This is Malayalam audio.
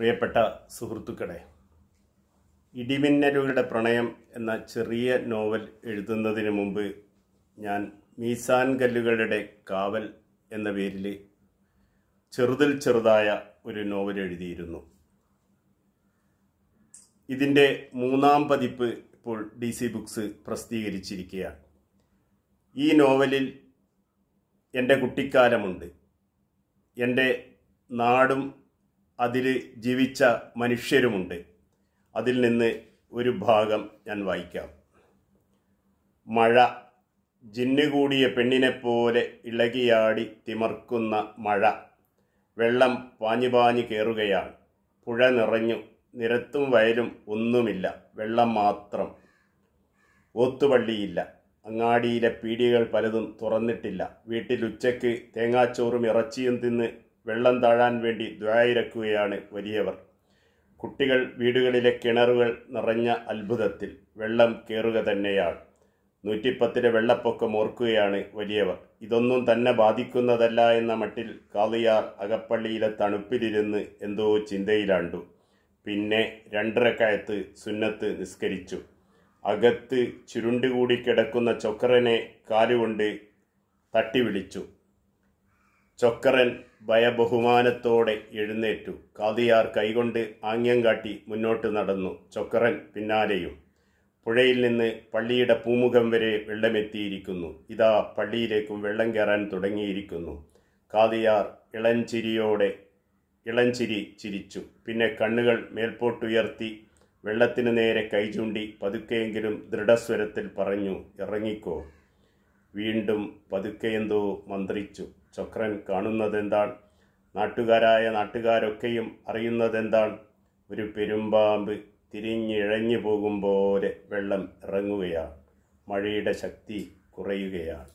പ്രിയപ്പെട്ട സുഹൃത്തുക്കളെ ഇടിമിന്നലുകളുടെ പ്രണയം എന്ന ചെറിയ നോവൽ എഴുതുന്നതിന് മുമ്പ് ഞാൻ മീസാൻ കല്ലുകളുടെ കാവൽ എന്ന പേരിൽ ചെറുതിൽ ചെറുതായ ഒരു നോവൽ എഴുതിയിരുന്നു ഇതിൻ്റെ മൂന്നാം പതിപ്പ് ഇപ്പോൾ ഡി സി ബുക്സ് പ്രസിദ്ധീകരിച്ചിരിക്കുകയാണ് ഈ നോവലിൽ എൻ്റെ കുട്ടിക്കാലമുണ്ട് എൻ്റെ നാടും അതിൽ ജീവിച്ച മനുഷ്യരുമുണ്ട് അതിൽ നിന്ന് ഒരു ഭാഗം ഞാൻ വായിക്കാം മഴ ജിന്നുകൂടിയ പെണ്ണിനെ പെണ്ണിനെപ്പോലെ ഇളകിയാടി തിമർക്കുന്ന മഴ വെള്ളം പാഞ്ഞു പാഞ്ഞു കയറുകയാണ് പുഴ നിറഞ്ഞു നിരത്തും വയലും ഒന്നുമില്ല വെള്ളം മാത്രം ഓത്തുപള്ളിയില്ല അങ്ങാടിയിലെ പീടികകൾ പലതും തുറന്നിട്ടില്ല വീട്ടിൽ ഉച്ചയ്ക്ക് തേങ്ങാച്ചോറും ഇറച്ചിയും തിന്ന് വെള്ളം താഴാൻ വേണ്ടി ദ്വായിരക്കുകയാണ് വലിയവർ കുട്ടികൾ വീടുകളിലെ കിണറുകൾ നിറഞ്ഞ അത്ഭുതത്തിൽ വെള്ളം കയറുക തന്നെയാണ് നൂറ്റിപ്പത്തിലെ വെള്ളപ്പൊക്കം ഓർക്കുകയാണ് വലിയവർ ഇതൊന്നും തന്നെ ബാധിക്കുന്നതല്ല എന്ന മട്ടിൽ കാളിയാർ അകപ്പള്ളിയിലെ തണുപ്പിലിരുന്ന് എന്തോ ചിന്തയിലാണ്ടു പിന്നെ രണ്ടരക്കയത്ത് സുന്നത്ത് നിസ്കരിച്ചു അകത്ത് ചുരുണ്ടുകൂടി കിടക്കുന്ന ചൊക്കറനെ കാലുകൊണ്ട് തട്ടി വിളിച്ചു ചൊക്കറൻ ഭയബഹുമാനത്തോടെ എഴുന്നേറ്റു കാതിയാർ കൈകൊണ്ട് ആംഗ്യം കാട്ടി മുന്നോട്ട് നടന്നു ചൊക്കറൻ പിന്നാലെയും പുഴയിൽ നിന്ന് പള്ളിയുടെ പൂമുഖം വരെ വെള്ളമെത്തിയിരിക്കുന്നു ഇതാ പള്ളിയിലേക്കും വെള്ളം കയറാൻ തുടങ്ങിയിരിക്കുന്നു കാതിയാർ ഇളഞ്ചിരിയോടെ ഇളഞ്ചിരി ചിരിച്ചു പിന്നെ കണ്ണുകൾ മേൽപോട്ടുയർത്തി വെള്ളത്തിന് നേരെ കൈചൂണ്ടി പതുക്കെയെങ്കിലും ദൃഢസ്വരത്തിൽ പറഞ്ഞു ഇറങ്ങിക്കോ വീണ്ടും പതുക്കെയെന്തോ മന്ത്രിച്ചു കാണുന്നത് എന്താണ് നാട്ടുകാരായ നാട്ടുകാരൊക്കെയും എന്താണ് ഒരു പെരുമ്പാമ്പ് തിരിഞ്ഞിഴഞ്ഞു പോകുമ്പോലെ വെള്ളം ഇറങ്ങുകയാണ് മഴയുടെ ശക്തി കുറയുകയാണ്